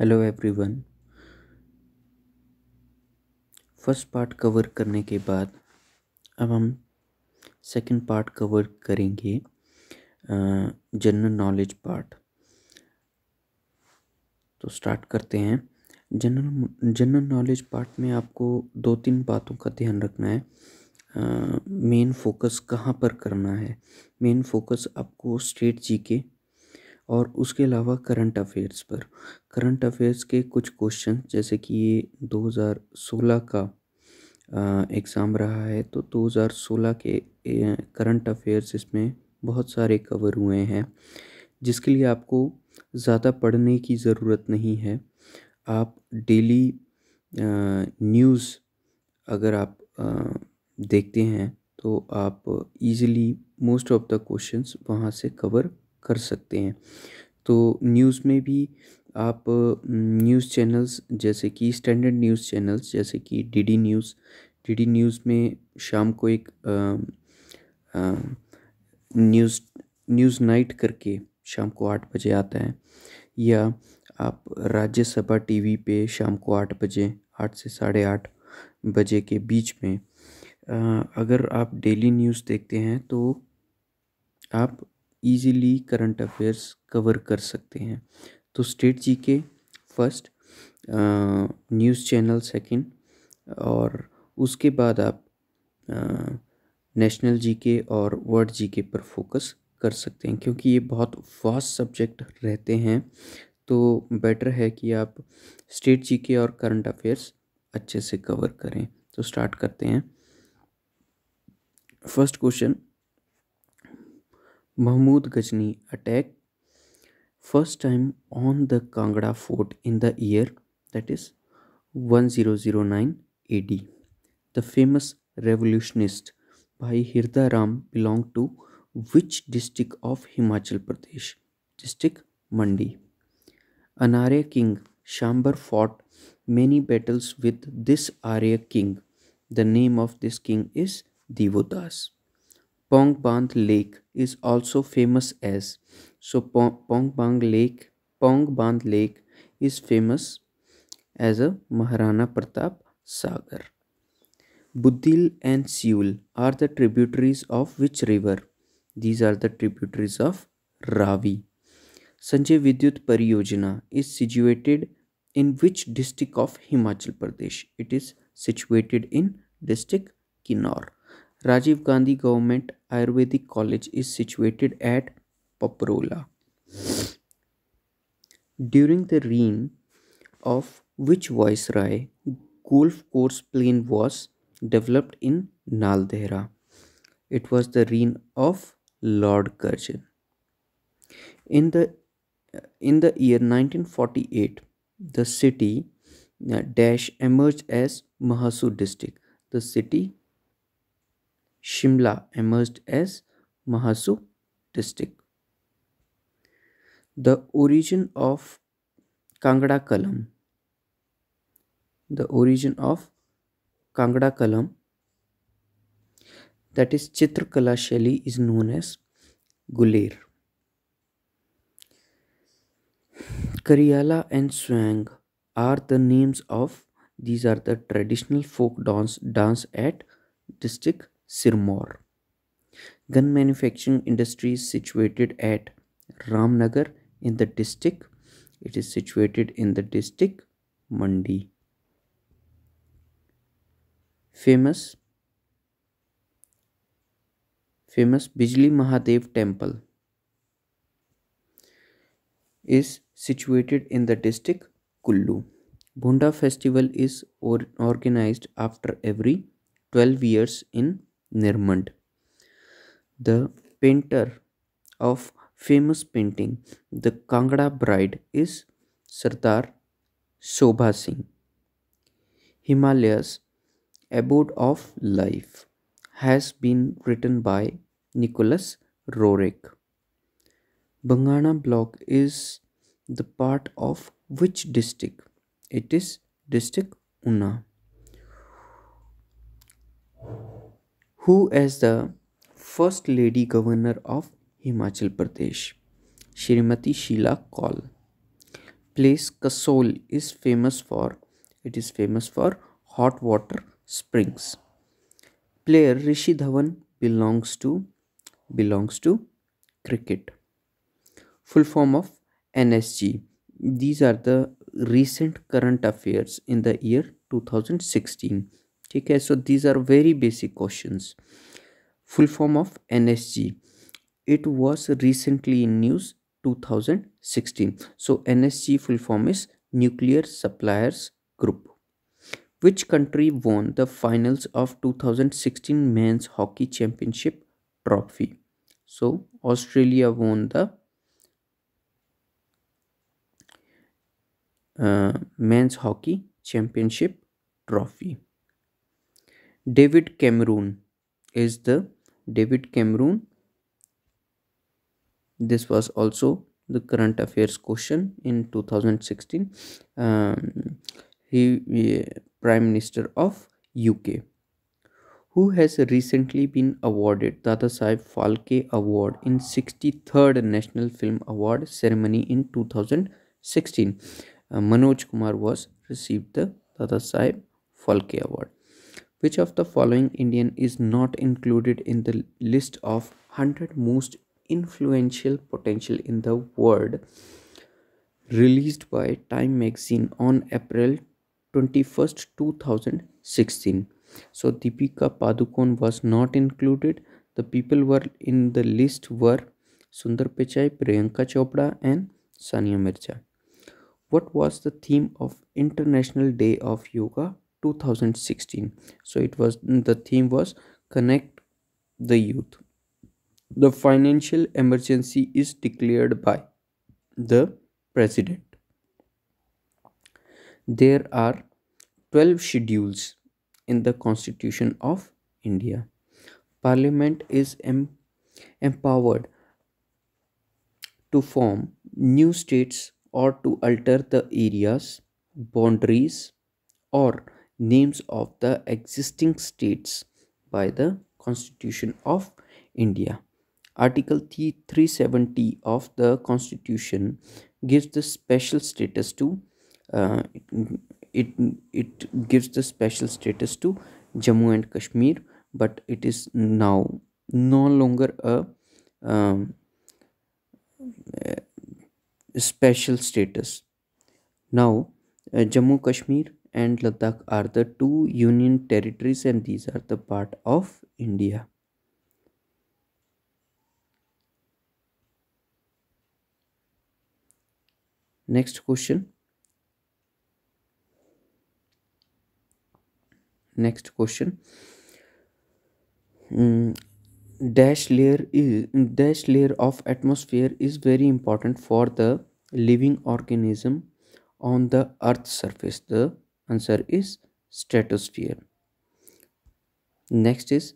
Hello everyone first part cover करने के बाद अब हम सेकंड पार्ट कवर करेंगे जनरल नॉलेज पार्ट तो स्टार्ट करते हैं जनरल जनरल नॉलेज पार्ट में आपको दो तीन बातों का ध्यान रखना है मेन फोकस कहाँ पर करना है मेन फोकस आपको स्टेट जी के और उसके अलावा करंट अफेयर्स पर करंट अफेयर्स के कुछ क्वेश्चन जैसे कि ये 2016 का एग्ज़ाम रहा है तो 2016 के करंट अफेयर्स इसमें बहुत सारे कवर हुए हैं जिसके लिए आपको ज़्यादा पढ़ने की ज़रूरत नहीं है आप डेली न्यूज़ अगर आप देखते हैं तो आप easily most of the questions वहाँ से कवर कर सकते हैं तो न्यूज़ में भी आप न्यूज़ चैनल्स जैसे कि स्टैंडर्ड न्यूज़ चैनल्स जैसे कि डीडी न्यूज़ डीडी न्यूज़ में शाम को एक न्यूज़ न्यूज़ नाइट करके शाम को आठ बजे आता है या आप राज्यसभा टीवी पे शाम को आठ बजे आठ से साढ़े आठ बजे के बीच में अगर आप डेली न्यूज़ देखते हैं तो आप ईजीली करंट अफेयर्स कवर कर सकते हैं तो स्टेट जी के फर्स्ट न्यूज़ चैनल सेकंड और उसके बाद आप नेशनल जी के और वर्ल्ड जी के पर फोकस कर सकते हैं क्योंकि ये बहुत वास्ट सब्जेक्ट रहते हैं तो बेटर है कि आप स्टेट जी के और करंट अफेयर्स अच्छे से कवर करें तो स्टार्ट करते हैं first question Mahmud Ghazni attack first time on the Kangra fort in the year that is 1009 AD. The famous revolutionist Bhai Hirda Ram belonged to which district of Himachal Pradesh? District Mandi. An king, Shambar fought many battles with this Arya king. The name of this king is Devodas. Pongbanth Lake is also famous as. So Pongbanth Lake, Pongbanth Lake is famous as a Maharana Pratap Sagar. Budil and Siul are the tributaries of which river? These are the tributaries of Ravi. Sanjay Vidyut Pariyojana is situated in which district of Himachal Pradesh? It is situated in district Kinnaur. Rajiv Gandhi Government Ayurvedic College is situated at Paprola. During the reign of which viceroy, golf course plain was developed in Naldehra. It was the reign of Lord Curzon. In the in the year 1948, the city uh, dash emerged as Mahasu district. The city Shimla emerged as Mahasu district. The origin of Kangra Kalam. The origin of Kangra Kalam, that is Chitrakala Shelly is known as Guler. Kariyala and Swang are the names of these are the traditional folk dance dance at district Sirmaur. Gun manufacturing industry is situated at Ramnagar in the district. It is situated in the district Mandi. Famous famous Bijli Mahadev temple is situated in the district Kullu. Bunda festival is or organized after every 12 years in Nirmand, the painter of famous painting The Kangra Bride is Sardar Sobha Singh. Himalayas Abode of Life has been written by Nicholas Rorik. Bangana block is the part of which district? It is district Una who as the first lady governor of Himachal Pradesh, Shrimati Sheila Kaul. Place Kasol is famous for it is famous for hot water springs. Player Rishi Dhawan belongs to belongs to cricket. Full form of NSG. These are the recent current affairs in the year 2016. Okay, so these are very basic questions. Full form of NSG. it was recently in news 2016 so nsg full form is nuclear suppliers group which country won the finals of 2016 men's hockey championship trophy so australia won the uh, men's hockey championship trophy David Cameron is the David Cameron. This was also the current affairs question in 2016. Um, he uh, Prime Minister of UK, who has recently been awarded Dada Saheb Falke Award in 63rd National Film Award ceremony in 2016. Uh, Manoj Kumar was received the Dada Falke Award. Which of the following Indian is not included in the list of 100 most influential potential in the world released by Time magazine on April 21st, 2016? So Deepika Padukone was not included. The people were in the list were Sundar Pichai, Priyanka Chopra and Sania Mirza. What was the theme of International Day of Yoga 2016 so it was the theme was connect the youth the financial emergency is declared by the president there are 12 schedules in the constitution of india parliament is em empowered to form new states or to alter the areas boundaries or names of the existing states by the Constitution of India. Article 370 of the Constitution gives the special status to uh, it it gives the special status to Jammu and Kashmir, but it is now no longer a um, uh, special status. Now, uh, Jammu Kashmir and Ladakh are the two union territories and these are the part of India. Next question. Next question. Mm, dash layer is dash layer of atmosphere is very important for the living organism on the earth's surface the Answer is stratosphere. Next is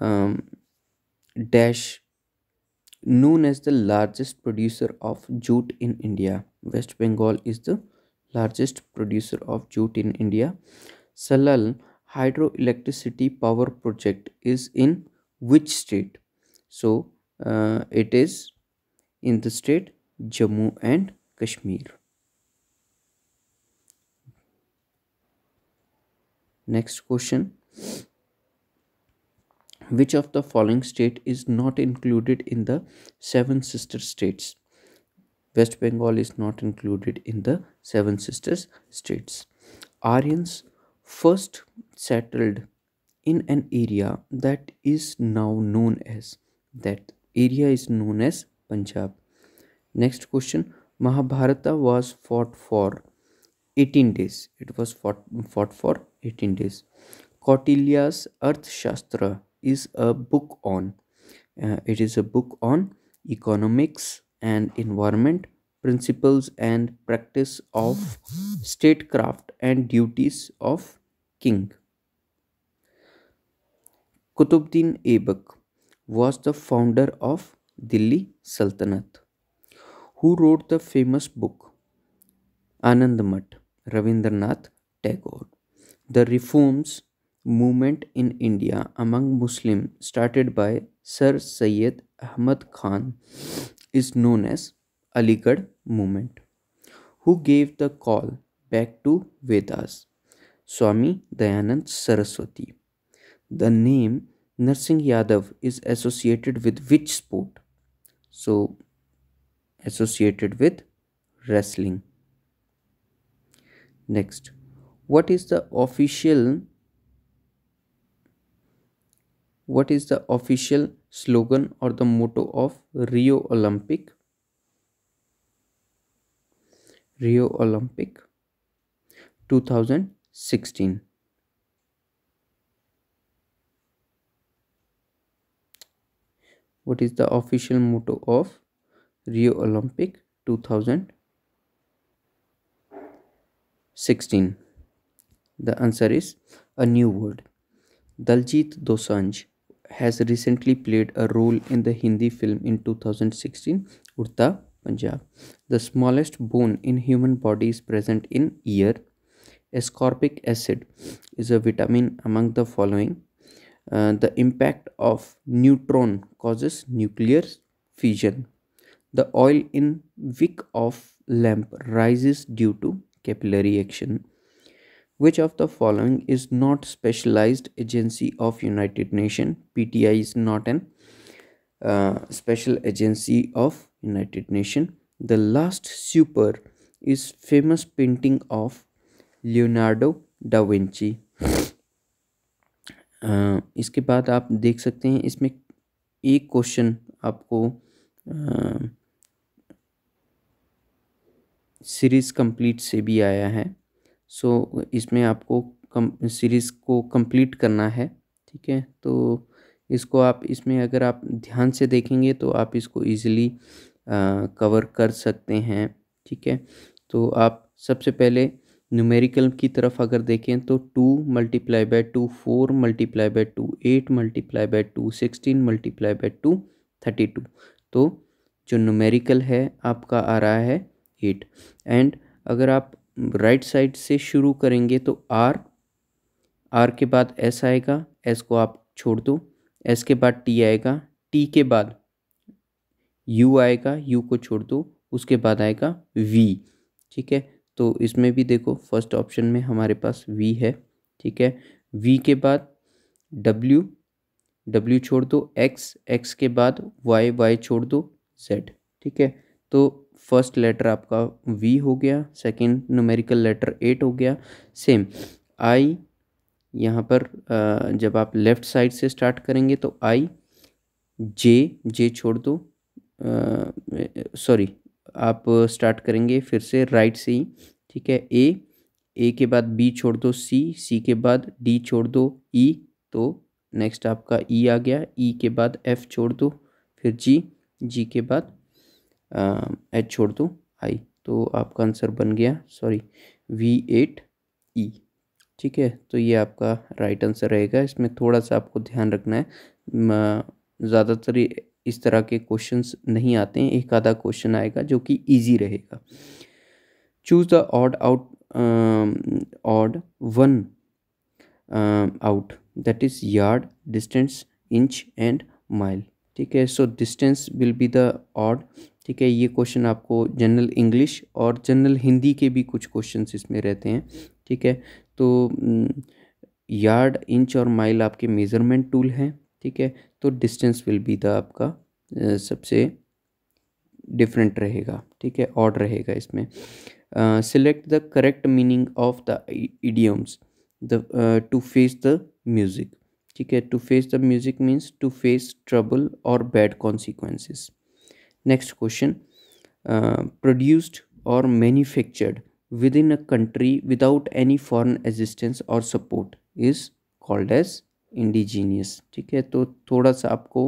um, Dash, known as the largest producer of jute in India. West Bengal is the largest producer of jute in India. Salal hydroelectricity power project is in which state? So uh, it is in the state Jammu and Kashmir. next question which of the following state is not included in the seven sister states west bengal is not included in the seven sisters states aryans first settled in an area that is now known as that area is known as punjab next question mahabharata was fought for 18 days it was fought, fought for 18 days. Cotillia's Shastra is a book on. Uh, it is a book on economics and environment, principles and practice of statecraft and duties of king. Kutubdin Aibak was the founder of Delhi Sultanate. Who wrote the famous book Anandamat Ravindranath Tagore? The reforms movement in India among Muslims started by Sir Syed Ahmad Khan is known as Aligarh movement, who gave the call back to Vedas, Swami Dayanand Saraswati. The name Narsingh Yadav is associated with which sport? So, associated with wrestling. Next, what is the official what is the official slogan or the motto of rio olympic rio olympic 2016 what is the official motto of rio olympic 2016 the answer is a new word. Daljit Dosanjh has recently played a role in the Hindi film in 2016 Urta Punjab. The smallest bone in human body is present in ear. Ascorbic acid is a vitamin among the following. Uh, the impact of neutron causes nuclear fission. The oil in wick of lamp rises due to capillary action. Which of the following is not specialized agency of United Nations? PTI is not an uh, special agency of United Nations. The Last Supper is famous painting of Leonardo da Vinci इसके बाद आप देख सकते हैं इसमें एक question आपको series complete से भी आया है सो so, इसमें आपको कम सीरीज़ को कंप्लीट करना है ठीक है तो इसको आप इसमें अगर आप ध्यान से देखेंगे तो आप इसको ईज़िली कवर कर सकते हैं ठीक है तो आप सबसे पहले न्यूमेरिकल की तरफ अगर देखें तो two multiply by two four multiply by two eight multiply by two sixteen multiply by two thirty two तो जो न्यूमेरिकल है आपका आ रहा है एट एंड अगर आप राइट साइड से शुरू करेंगे तो आर आर के बाद एस आएगा एस को आप छोड़ दो एस के बाद टी आएगा टी के बाद यू आएगा यू को छोड़ दो उसके बाद आएगा वी ठीक है तो इसमें भी देखो फर्स्ट ऑप्शन में हमारे पास वी है ठीक है वी के बाद डब्ल्यू डब्ल्यू छोड़ दो एक्स एक्स के बाद वाई वाई छोड़ दो जेड ठीक है तो फर्स्ट लेटर आपका वी हो गया सेकंड न्यूमेरिकल लेटर एट हो गया सेम आई यहाँ पर जब आप लेफ़्ट साइड से स्टार्ट करेंगे तो आई जे जे छोड़ दो सॉरी आप स्टार्ट करेंगे फिर से राइट से ही ठीक है ए ए के बाद बी छोड़ दो सी सी के बाद डी छोड़ दो ई e, तो नेक्स्ट आपका ई e आ गया ई e के बाद एफ छोड़ दो फिर जी जी के बाद एच छोड़ दो आई तो आपका आंसर बन गया सॉरी वी एट ई ठीक है तो ये आपका राइट आंसर रहेगा इसमें थोड़ा सा आपको ध्यान रखना है ज़्यादातर इस तरह के क्वेश्चंस नहीं आते हैं एक आधा क्वेश्चन आएगा जो कि इजी रहेगा choose the odd out odd one out that is yard distance inch and mile ठीक है so distance will be the odd ठीक है ये क्वेश्चन आपको जनरल इंग्लिश और जनरल हिंदी के भी कुछ क्वेश्चन इसमें रहते हैं ठीक है तो यार्ड हम्म, इंच और माइल आपके मेज़रमेंट टूल हैं ठीक है तो डिस्टेंस विल बी द आपका सबसे डिफरेंट रहेगा ठीक है ऑड रहेगा इसमें select the correct meaning of the idioms the to face the music ठीक है to face the music means to face trouble और bad consequences next question produced और manufactured within a country without any foreign assistance और support is called as indigenous ठीक है तो थोड़ा सा आपको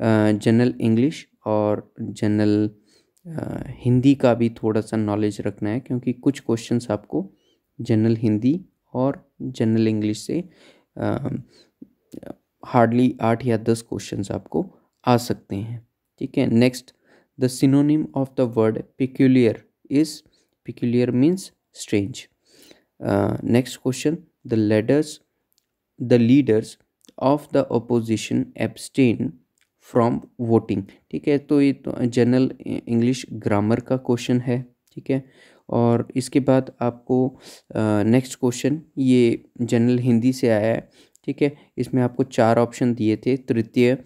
जनरल uh, इंग्लिश और जनरल uh, हिंदी का भी थोड़ा सा नॉलेज रखना है क्योंकि कुछ क्वेश्चंस आपको जनरल हिंदी और जनरल इंग्लिश से हार्डली uh, आठ या दस क्वेश्चंस आपको आ सकते हैं ठीक है next the synonym of the word peculiar is peculiar means strange uh, next question the leaders the leaders of the opposition abstain from voting ठीक है तो ये तो जनरल इंग्लिश ग्रामर का क्वेश्चन है ठीक है और इसके बाद आपको नेक्स्ट uh, क्वेश्चन ये जनरल हिंदी से आया है ठीक है इसमें आपको चार ऑप्शन दिए थे तृतीय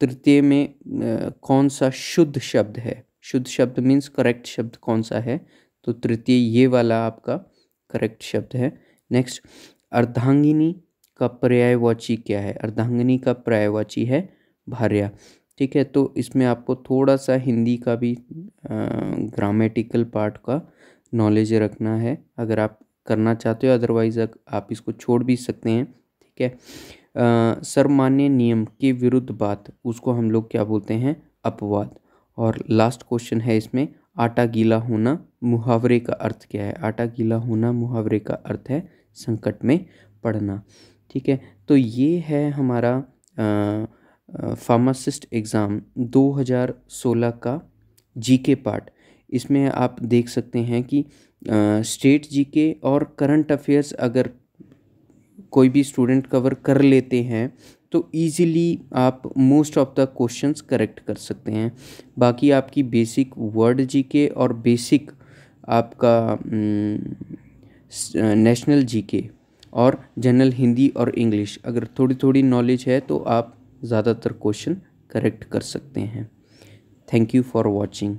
तृतीय में कौन सा शुद्ध शब्द है शुद्ध शब्द मीन्स करेक्ट शब्द कौन सा है तो तृतीय ये वाला आपका करेक्ट शब्द है नेक्स्ट अर्धांगिनी का पर्यायवाची क्या है अर्धांगिनी का पर्यायवाची है भार्या ठीक है तो इसमें आपको थोड़ा सा हिंदी का भी ग्रामेटिकल पार्ट का नॉलेज रखना है अगर आप करना चाहते हो अदरवाइज़ आप इसको छोड़ भी सकते हैं ठीक है सर्वमान्य नियम के विरुद्ध बात उसको हम लोग क्या बोलते हैं अपवाद और लास्ट क्वेश्चन है इसमें आटा गीला होना मुहावरे का अर्थ क्या है आटा गीला होना मुहावरे का अर्थ है संकट में पड़ना ठीक है तो ये है हमारा फार्मासिस्ट एग्ज़ाम 2016 का जीके पार्ट इसमें आप देख सकते हैं कि स्टेट जीके और करंट अफेयर्स अगर कोई भी स्टूडेंट कवर कर लेते हैं तो ईज़ीली आप most of the questions correct कर सकते हैं बाकी आपकी बेसिक वर्ड जीके और बेसिक आपका नेशनल जीके और जनरल हिंदी और इंग्लिश अगर थोड़ी थोड़ी नॉलेज है तो आप ज़्यादातर क्वेश्चन करेक्ट कर सकते हैं थैंक यू फॉर वॉचिंग